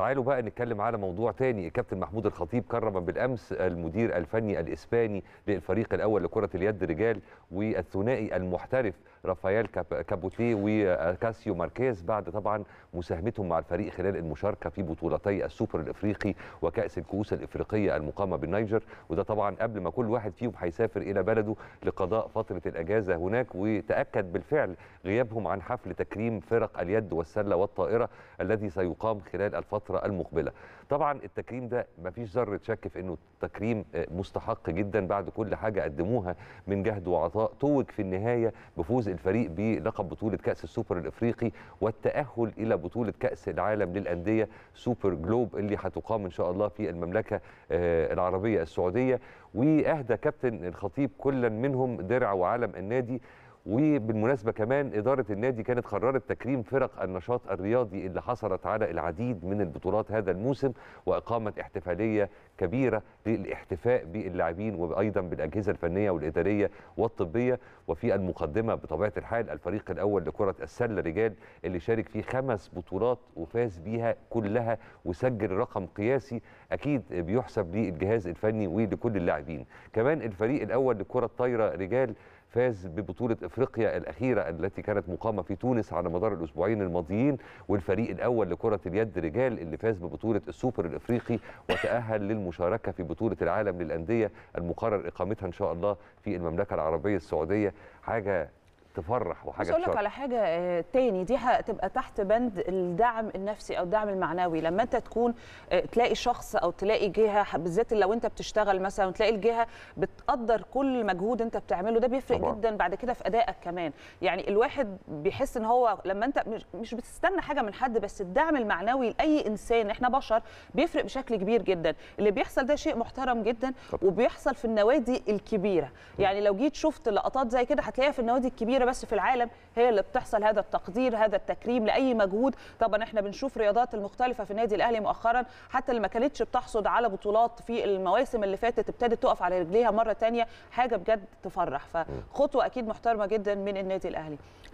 تعالوا بقى نتكلم على موضوع تاني الكابتن محمود الخطيب كرم بالامس المدير الفني الاسباني للفريق الاول لكره اليد رجال والثنائي المحترف رافائيل كابوتيه وكاسيو ماركيز بعد طبعا مساهمتهم مع الفريق خلال المشاركه في بطولتي السوبر الافريقي وكاس الكؤوس الافريقيه المقامه بالنيجر وده طبعا قبل ما كل واحد فيهم هيسافر الى بلده لقضاء فتره الاجازه هناك وتاكد بالفعل غيابهم عن حفل تكريم فرق اليد والسله والطائره الذي سيقام خلال الفتره الفتره المقبله طبعا التكريم ده مفيش ذره شك في انه تكريم آه، مستحق جدا بعد كل حاجه قدموها من جهد وعطاء توج في النهايه بفوز الفريق بلقب بطوله كاس السوبر الافريقي والتاهل الى بطوله كاس العالم للانديه سوبر جلوب اللي هتقام ان شاء الله في المملكه آه، العربيه السعوديه واهدى كابتن الخطيب كلا منهم درع وعلم النادي وبالمناسبه كمان اداره النادي كانت قررت تكريم فرق النشاط الرياضي اللي حصلت على العديد من البطولات هذا الموسم واقامه احتفاليه كبيره للاحتفاء باللاعبين وايضا بالاجهزه الفنيه والاداريه والطبيه وفي المقدمه بطبيعه الحال الفريق الاول لكره السله رجال اللي شارك فيه خمس بطولات وفاز بيها كلها وسجل رقم قياسي اكيد بيحسب للجهاز الفني ولكل اللاعبين كمان الفريق الاول لكره الطايره رجال فاز ببطوله افريقيا الاخيره التي كانت مقامه في تونس على مدار الاسبوعين الماضيين والفريق الاول لكره اليد رجال اللي فاز ببطوله السوبر الافريقي وتاهل للمشاركه في بطوله العالم للانديه المقرر اقامتها ان شاء الله في المملكه العربيه السعوديه حاجه تفرح وحاجه اقول لك على حاجه آه، تاني دي هتبقى تحت بند الدعم النفسي او الدعم المعنوي لما انت تكون آه، تلاقي شخص او تلاقي جهه بالذات لو انت بتشتغل مثلا وتلاقي الجهه بتقدر كل مجهود انت بتعمله ده بيفرق طبعا. جدا بعد كده في ادائك كمان يعني الواحد بيحس ان هو لما انت مش بتستنى حاجه من حد بس الدعم المعنوي لاي انسان احنا بشر بيفرق بشكل كبير جدا اللي بيحصل ده شيء محترم جدا طبعا. وبيحصل في النوادي الكبيره يعني لو جيت شفت لقطات زي كده هتلاقيها في النوادي الكبيره كبيره بس في العالم هي اللي بتحصل هذا التقدير هذا التكريم لاي مجهود طبعا احنا بنشوف رياضات المختلفه في النادي الاهلي مؤخرا حتى اللي ما كانتش بتحصد على بطولات في المواسم اللي فاتت ابتدت تقف على رجليها مره ثانيه حاجه بجد تفرح فخطوه اكيد محترمه جدا من النادي الاهلي